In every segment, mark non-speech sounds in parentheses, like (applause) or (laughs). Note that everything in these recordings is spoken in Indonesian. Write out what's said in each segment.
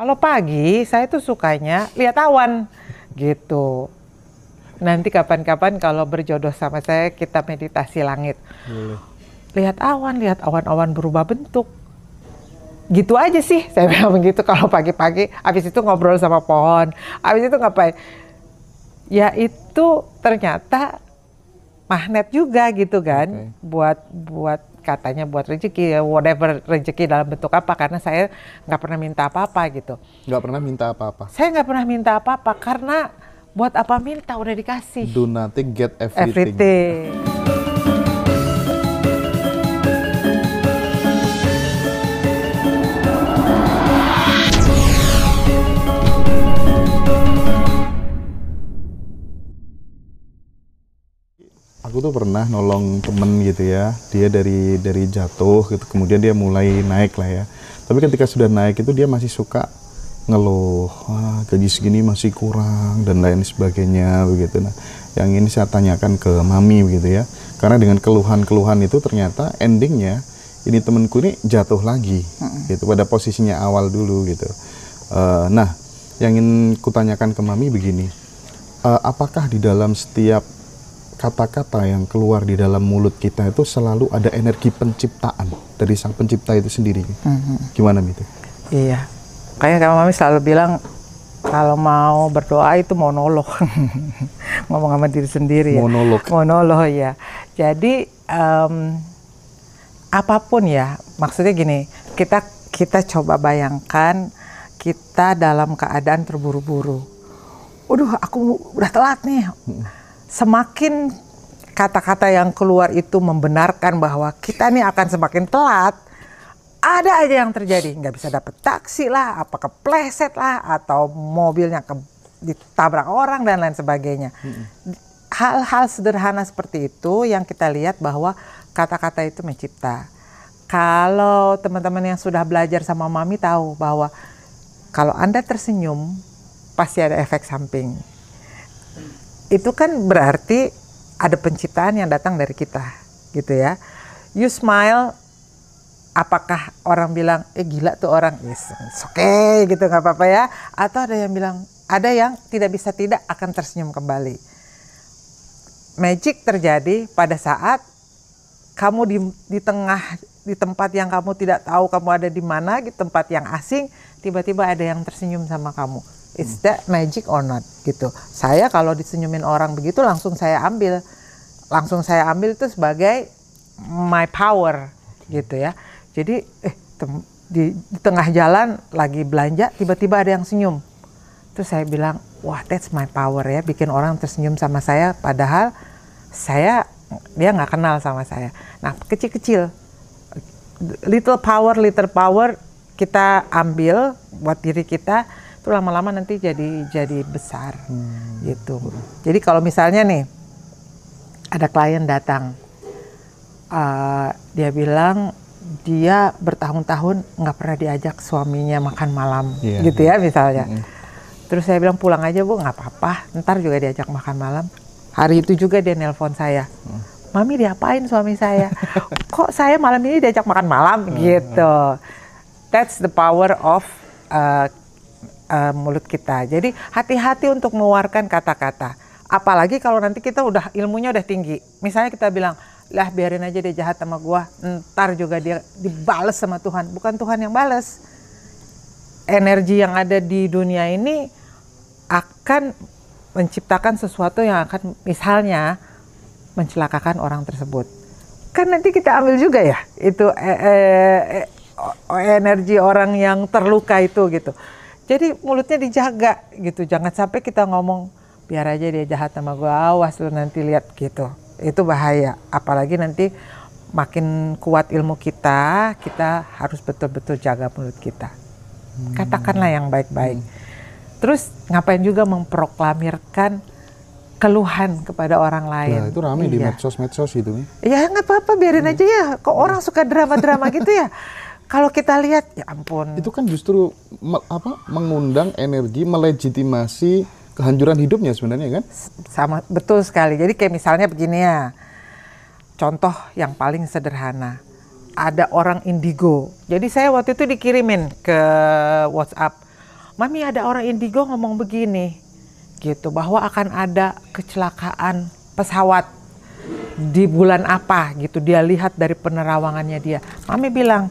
Kalau pagi saya tuh sukanya lihat awan gitu. Nanti kapan-kapan kalau berjodoh sama saya kita meditasi langit. Boleh. Lihat awan, lihat awan-awan berubah bentuk. Gitu aja sih, saya (laughs) bilang begitu kalau pagi-pagi. Habis itu ngobrol sama pohon. Habis itu ngapain? Ya itu ternyata magnet juga gitu kan okay. buat buat katanya buat rezeki ya whatever rezeki dalam bentuk apa karena saya nggak pernah minta apa-apa gitu nggak pernah minta apa-apa saya nggak pernah minta apa-apa karena buat apa minta udah dikasih do nothing get everything, everything. aku tuh pernah nolong temen gitu ya dia dari dari jatuh gitu kemudian dia mulai naik lah ya tapi ketika sudah naik itu dia masih suka ngeluh ah, gaji segini masih kurang dan lain sebagainya begitu nah yang ini saya tanyakan ke mami begitu ya karena dengan keluhan-keluhan itu ternyata endingnya ini temenku ini jatuh lagi gitu pada posisinya awal dulu gitu uh, nah yang ingin kutanyakan ke mami begini uh, apakah di dalam setiap kata-kata yang keluar di dalam mulut kita itu selalu ada energi penciptaan dari sang pencipta itu sendiri. Mm-hmm. Gimana itu? Iya, kayak kamu mami selalu bilang kalau mau berdoa itu monolog, (laughs) ngomong sama diri sendiri. Monolog. Ya. Monolog ya. Jadi um, apapun ya, maksudnya gini, kita kita coba bayangkan kita dalam keadaan terburu-buru. Waduh, aku udah telat nih. hmm semakin kata-kata yang keluar itu membenarkan bahwa kita ini akan semakin telat, ada aja yang terjadi. Nggak bisa dapet taksi lah, apa kepleset lah, atau mobilnya ke, ditabrak orang dan lain sebagainya. Hal-hal sederhana seperti itu yang kita lihat bahwa kata-kata itu mencipta. Kalau teman-teman yang sudah belajar sama mami tahu bahwa kalau Anda tersenyum, pasti ada efek samping itu kan berarti ada penciptaan yang datang dari kita gitu ya you smile apakah orang bilang eh gila tuh orang yes ya, oke okay, gitu nggak apa-apa ya atau ada yang bilang ada yang tidak bisa tidak akan tersenyum kembali magic terjadi pada saat kamu di, di tengah di tempat yang kamu tidak tahu kamu ada di mana di tempat yang asing tiba-tiba ada yang tersenyum sama kamu Is that magic or not? Gitu. Saya kalau disenyumin orang begitu langsung saya ambil, langsung saya ambil itu sebagai my power, gitu ya. Jadi eh di, di tengah jalan lagi belanja tiba-tiba ada yang senyum terus saya bilang wah that's my power ya bikin orang tersenyum sama saya padahal saya dia nggak kenal sama saya nah kecil-kecil little power little power kita ambil buat diri kita itu lama-lama nanti jadi jadi besar hmm. gitu. Jadi kalau misalnya nih ada klien datang, uh, dia bilang dia bertahun-tahun nggak pernah diajak suaminya makan malam, yeah. gitu iya. ya misalnya. Mm. Terus saya bilang pulang aja bu, nggak apa-apa. Ntar juga diajak makan malam. Hari itu juga dia nelpon saya. Hmm. Mami diapain suami saya? (laughs) Kok saya malam ini diajak makan malam hmm. gitu? That's the power of uh, uh, mulut kita. Jadi hati-hati untuk mengeluarkan kata-kata. Apalagi kalau nanti kita udah ilmunya udah tinggi. Misalnya kita bilang, lah biarin aja dia jahat sama gua, ntar juga dia dibales sama Tuhan. Bukan Tuhan yang bales. Energi yang ada di dunia ini akan menciptakan sesuatu yang akan misalnya mencelakakan orang tersebut. Kan nanti kita ambil juga ya itu eh, eh, energi orang yang terluka itu gitu. Jadi mulutnya dijaga gitu. Jangan sampai kita ngomong biar aja dia jahat sama gue awas lu nanti lihat gitu. Itu bahaya. Apalagi nanti makin kuat ilmu kita, kita harus betul-betul jaga mulut kita. Hmm. Katakanlah yang baik-baik. Hmm. Terus ngapain juga memproklamirkan keluhan kepada orang lain. Ya, itu ramai iya. di medsos-medsos gitu. Ya nggak apa-apa biarin hmm. aja ya. Kok orang hmm. suka drama-drama gitu ya. (laughs) Kalau kita lihat, ya ampun. Itu kan justru me, apa mengundang energi, melegitimasi kehancuran hidupnya sebenarnya kan? Sama betul sekali. Jadi kayak misalnya begini ya. Contoh yang paling sederhana. Ada orang indigo. Jadi saya waktu itu dikirimin ke WhatsApp. Mami ada orang indigo ngomong begini. Gitu bahwa akan ada kecelakaan pesawat di bulan apa gitu dia lihat dari penerawangannya dia mami bilang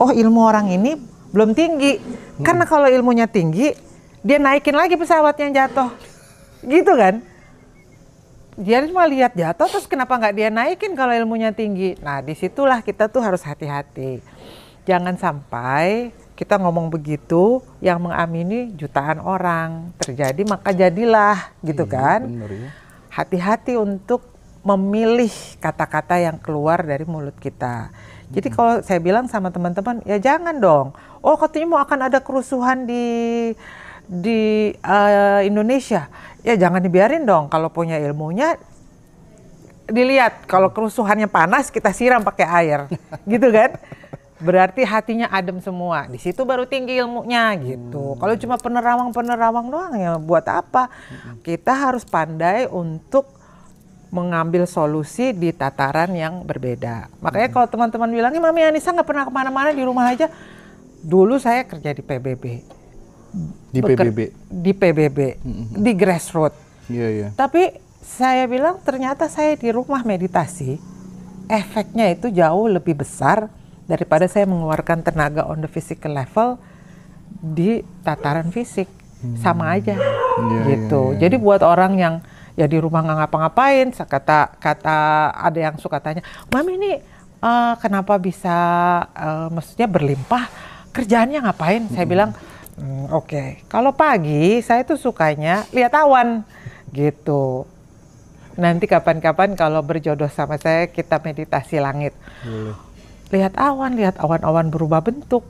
oh ilmu orang ini belum tinggi. Hmm. Karena kalau ilmunya tinggi, dia naikin lagi pesawat yang jatuh. Gitu kan? Dia cuma lihat jatuh terus kenapa nggak dia naikin kalau ilmunya tinggi? Nah, disitulah kita tuh harus hati-hati. Jangan sampai kita ngomong begitu yang mengamini jutaan orang terjadi maka jadilah gitu iya, kan ya. hati-hati ya. untuk memilih kata-kata yang keluar dari mulut kita jadi kalau saya bilang sama teman-teman, ya jangan dong. Oh katanya mau akan ada kerusuhan di di uh, Indonesia. Ya jangan dibiarin dong. Kalau punya ilmunya dilihat. Kalau kerusuhannya panas kita siram pakai air, (laughs) gitu kan? Berarti hatinya adem semua. Di situ baru tinggi ilmunya gitu. Hmm. Kalau cuma penerawang-penerawang doang ya buat apa? Hmm. Kita harus pandai untuk mengambil solusi di tataran yang berbeda. Makanya hmm. kalau teman-teman bilangnya Mami Anissa nggak pernah kemana-mana di rumah aja. Dulu saya kerja di PBB. Di Beker, PBB. Di PBB. Hmm. Di grassroot. Iya yeah, Tapi saya bilang ternyata saya di rumah meditasi efeknya itu jauh lebih besar daripada saya mengeluarkan tenaga on the physical level di tataran fisik. Hmm. Sama aja. Yeah, iya, gitu. Yeah, yeah. Jadi buat orang yang ya di rumah nggak ngapa-ngapain kata kata ada yang suka tanya mami ini uh, kenapa bisa uh, maksudnya berlimpah kerjaannya ngapain hmm. saya bilang mm, oke okay. kalau pagi saya tuh sukanya lihat awan gitu nanti kapan-kapan kalau berjodoh sama saya kita meditasi langit Boleh. lihat awan lihat awan-awan berubah bentuk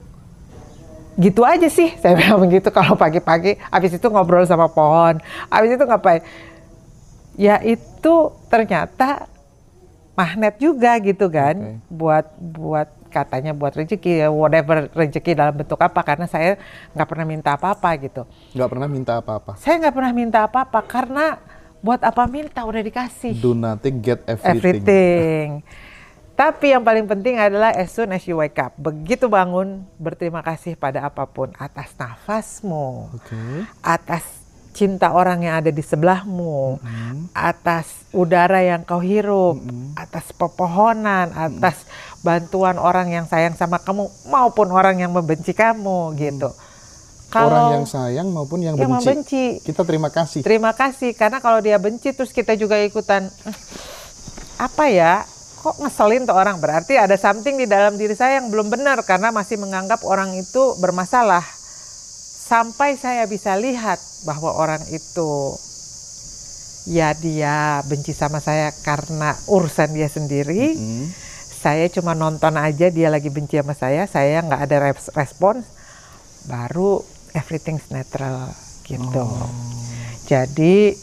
gitu aja sih saya (laughs) bilang begitu kalau pagi-pagi habis itu ngobrol sama pohon habis itu ngapain ya itu ternyata magnet juga gitu kan okay. buat buat katanya buat rezeki ya, whatever rezeki dalam bentuk apa karena saya nggak pernah minta apa-apa gitu nggak pernah minta apa-apa saya nggak pernah minta apa-apa karena buat apa minta udah dikasih do nothing get everything, everything. tapi yang paling penting adalah as soon as you wake up begitu bangun berterima kasih pada apapun atas nafasmu okay. atas cinta orang yang ada di sebelahmu, mm-hmm. atas udara yang kau hirup, mm-hmm. atas pepohonan, atas mm-hmm. bantuan orang yang sayang sama kamu maupun orang yang membenci kamu gitu. Mm-hmm. Kalau orang yang sayang maupun yang, yang benci. membenci, kita terima kasih. Terima kasih karena kalau dia benci terus kita juga ikutan eh, apa ya? Kok ngeselin tuh orang? Berarti ada something di dalam diri saya yang belum benar karena masih menganggap orang itu bermasalah sampai saya bisa lihat bahwa orang itu ya dia benci sama saya karena urusan dia sendiri. Mm -hmm. Saya cuma nonton aja dia lagi benci sama saya, saya nggak ada respons, baru everything's natural gitu. Oh. Jadi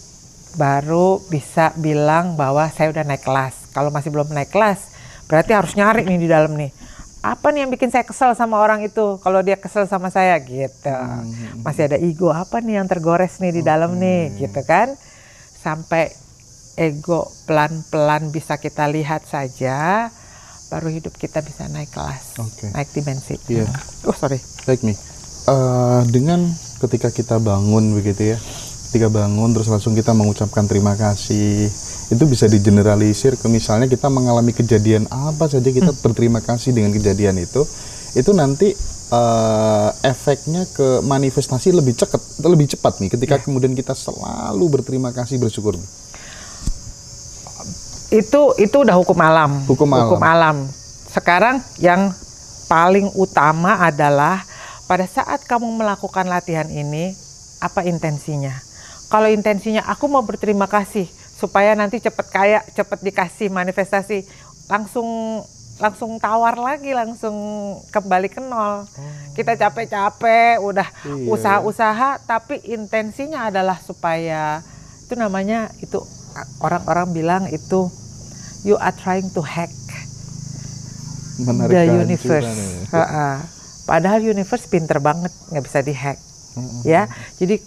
baru bisa bilang bahwa saya udah naik kelas. Kalau masih belum naik kelas, berarti harus nyari nih di dalam nih apa nih yang bikin saya kesel sama orang itu kalau dia kesel sama saya gitu hmm. masih ada ego apa nih yang tergores nih di okay. dalam nih gitu kan sampai ego pelan-pelan bisa kita lihat saja baru hidup kita bisa naik kelas okay. naik dimensi yeah. oh sorry take me uh, dengan ketika kita bangun begitu ya ketika bangun terus langsung kita mengucapkan terima kasih itu bisa digeneralisir ke misalnya kita mengalami kejadian apa saja kita hmm. berterima kasih dengan kejadian itu itu nanti uh, efeknya ke manifestasi lebih cepat lebih cepat nih ketika yeah. kemudian kita selalu berterima kasih bersyukur itu itu udah hukum alam hukum alam, hukum alam. sekarang yang paling utama adalah pada saat kamu melakukan latihan ini apa intensinya kalau intensinya aku mau berterima kasih supaya nanti cepat kaya, cepet dikasih manifestasi, langsung langsung tawar lagi, langsung kembali ke nol. Oh. Kita capek-capek, udah usaha iya. usaha-usaha, tapi intensinya adalah supaya itu namanya itu orang-orang bilang itu you are trying to hack Menarik the kan universe. Uh -uh. Padahal universe pinter banget, nggak bisa dihack. Mm Ya, jadi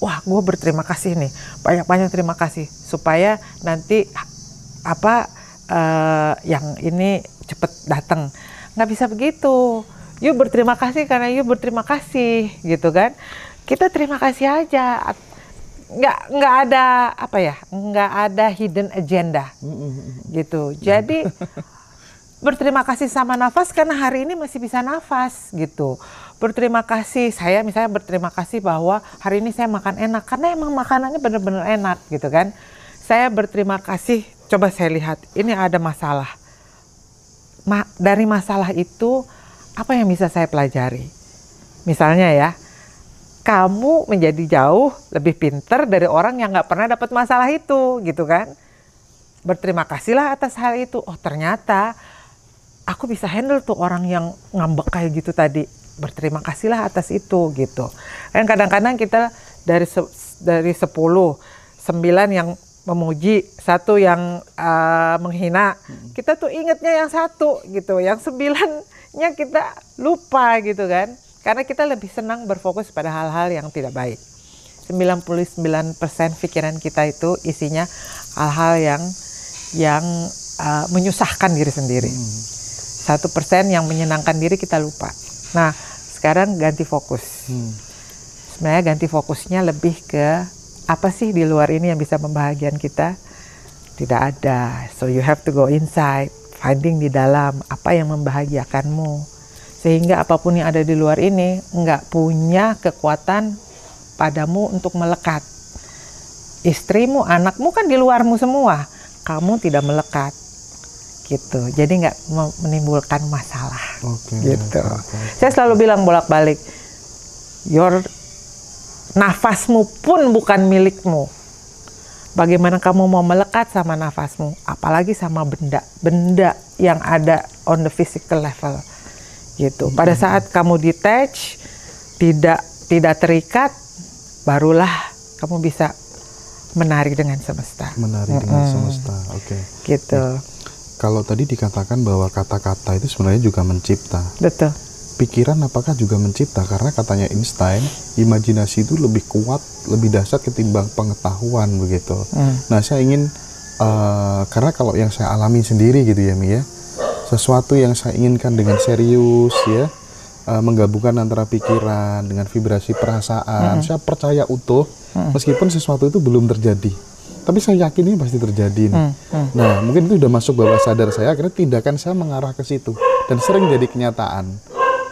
wah gue berterima kasih nih banyak-banyak terima kasih supaya nanti apa uh, yang ini cepet datang nggak bisa begitu yuk berterima kasih karena yuk berterima kasih gitu kan kita terima kasih aja nggak nggak ada apa ya nggak ada hidden agenda gitu jadi (laughs) berterima kasih sama nafas karena hari ini masih bisa nafas gitu berterima kasih saya misalnya berterima kasih bahwa hari ini saya makan enak karena emang makanannya bener-bener enak gitu kan saya berterima kasih coba saya lihat ini ada masalah Ma dari masalah itu apa yang bisa saya pelajari misalnya ya kamu menjadi jauh lebih pinter dari orang yang nggak pernah dapat masalah itu gitu kan berterima kasihlah atas hal itu oh ternyata aku bisa handle tuh orang yang ngambek kayak gitu tadi berterima kasihlah atas itu gitu. Kan kadang-kadang kita dari se dari 10 9 yang memuji, satu yang uh, menghina. Hmm. Kita tuh ingatnya yang satu gitu, yang sembilannya kita lupa gitu kan. Karena kita lebih senang berfokus pada hal-hal yang tidak baik. 99% pikiran kita itu isinya hal-hal yang yang uh, menyusahkan diri sendiri. Hmm. Satu persen yang menyenangkan diri kita lupa. Nah, sekarang ganti fokus hmm. sebenarnya ganti fokusnya lebih ke apa sih di luar ini yang bisa membahagiakan kita tidak ada so you have to go inside finding di dalam apa yang membahagiakanmu sehingga apapun yang ada di luar ini nggak punya kekuatan padamu untuk melekat istrimu anakmu kan di luarmu semua kamu tidak melekat gitu jadi nggak menimbulkan masalah Okay, gitu. Okay, Saya selalu bilang bolak-balik, your nafasmu pun bukan milikmu. Bagaimana kamu mau melekat sama nafasmu, apalagi sama benda, benda yang ada on the physical level, gitu. Hmm. Pada saat kamu detach, tidak tidak terikat, barulah kamu bisa menari dengan semesta. Menari mm -hmm. dengan semesta, oke. Okay. Gitu kalau tadi dikatakan bahwa kata-kata itu sebenarnya juga mencipta. Betul. Pikiran apakah juga mencipta? Karena katanya Einstein, imajinasi itu lebih kuat, lebih dasar ketimbang pengetahuan begitu. Hmm. Nah, saya ingin uh, karena kalau yang saya alami sendiri gitu ya, Mia, ya, Sesuatu yang saya inginkan dengan serius ya, uh, menggabungkan antara pikiran dengan vibrasi perasaan. Hmm. Saya percaya utuh hmm. meskipun sesuatu itu belum terjadi tapi saya yakin ini pasti terjadi nih. Hmm, hmm. Nah, mungkin itu sudah masuk bawah sadar saya, karena tindakan saya mengarah ke situ dan sering jadi kenyataan.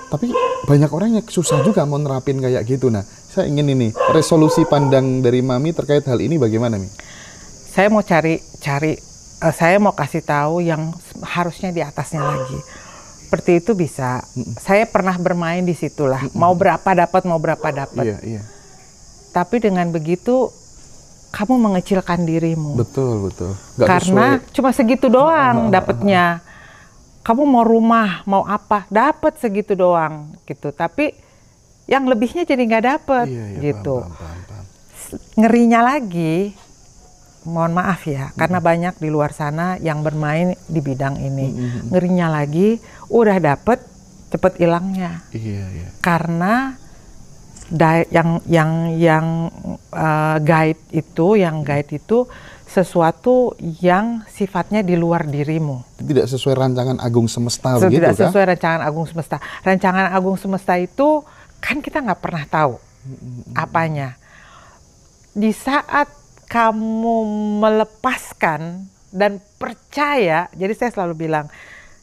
Tapi banyak orang yang susah juga mau nerapin kayak gitu. Nah, saya ingin ini resolusi pandang dari Mami terkait hal ini bagaimana, Mi? Saya mau cari cari uh, saya mau kasih tahu yang harusnya di atasnya lagi. Seperti itu bisa. Mm -mm. Saya pernah bermain di situlah. Mm -mm. Mau berapa dapat, mau berapa dapat. Iya, iya. Tapi dengan begitu kamu mengecilkan dirimu. Betul, betul. Gak Karena sesuai. cuma segitu doang dapatnya. Kamu mau rumah, mau apa, dapat segitu doang gitu. Tapi yang lebihnya jadi nggak dapat iya, iya, gitu. Paham, paham, paham, Ngerinya lagi, mohon maaf ya, hmm. karena banyak di luar sana yang bermain di bidang ini. Hmm. Ngerinya lagi, udah dapet cepet hilangnya. Iya, iya. Karena yang yang yang uh, guide itu, yang guide itu sesuatu yang sifatnya di luar dirimu. Tidak sesuai rancangan agung semesta so, begitu Tidak kah? sesuai rancangan agung semesta. Rancangan agung semesta itu kan kita nggak pernah tahu apanya. Di saat kamu melepaskan dan percaya, jadi saya selalu bilang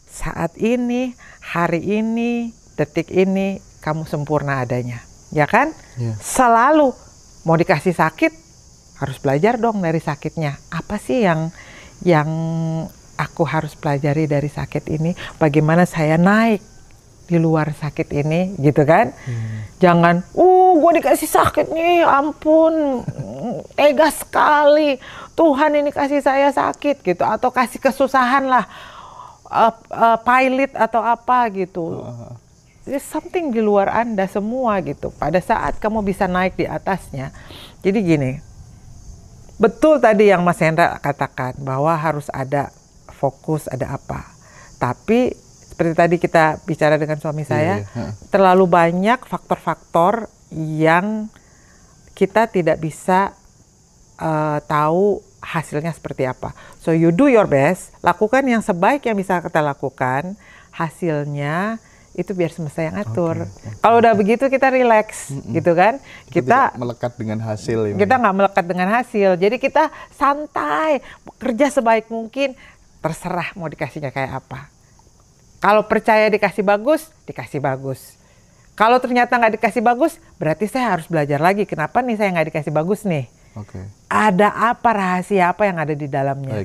saat ini, hari ini, detik ini kamu sempurna adanya ya kan? Yeah. Selalu mau dikasih sakit harus belajar dong dari sakitnya. Apa sih yang yang aku harus pelajari dari sakit ini? Bagaimana saya naik di luar sakit ini, gitu kan? Hmm. Jangan, uh, gue dikasih sakit nih, ampun, tega sekali. Tuhan ini kasih saya sakit gitu, atau kasih kesusahan lah, uh, uh, pilot atau apa gitu. Oh, oh, oh something di luar Anda semua gitu. Pada saat kamu bisa naik di atasnya. Jadi gini, betul tadi yang Mas Hendra katakan bahwa harus ada fokus, ada apa. Tapi seperti tadi kita bicara dengan suami iya, saya, yeah, yeah. terlalu banyak faktor-faktor yang kita tidak bisa uh, tahu hasilnya seperti apa. So you do your best, lakukan yang sebaik yang bisa kita lakukan, hasilnya itu biar semesta yang atur. Okay, okay. Kalau udah begitu kita relax, mm -mm. gitu kan? kita kita melekat dengan hasil. Ya, kita nggak melekat dengan hasil, jadi kita santai, kerja sebaik mungkin, terserah mau dikasihnya kayak apa. Kalau percaya dikasih bagus, dikasih bagus. Kalau ternyata nggak dikasih bagus, berarti saya harus belajar lagi. Kenapa nih saya nggak dikasih bagus nih? Okay. Ada apa rahasia apa yang ada di dalamnya?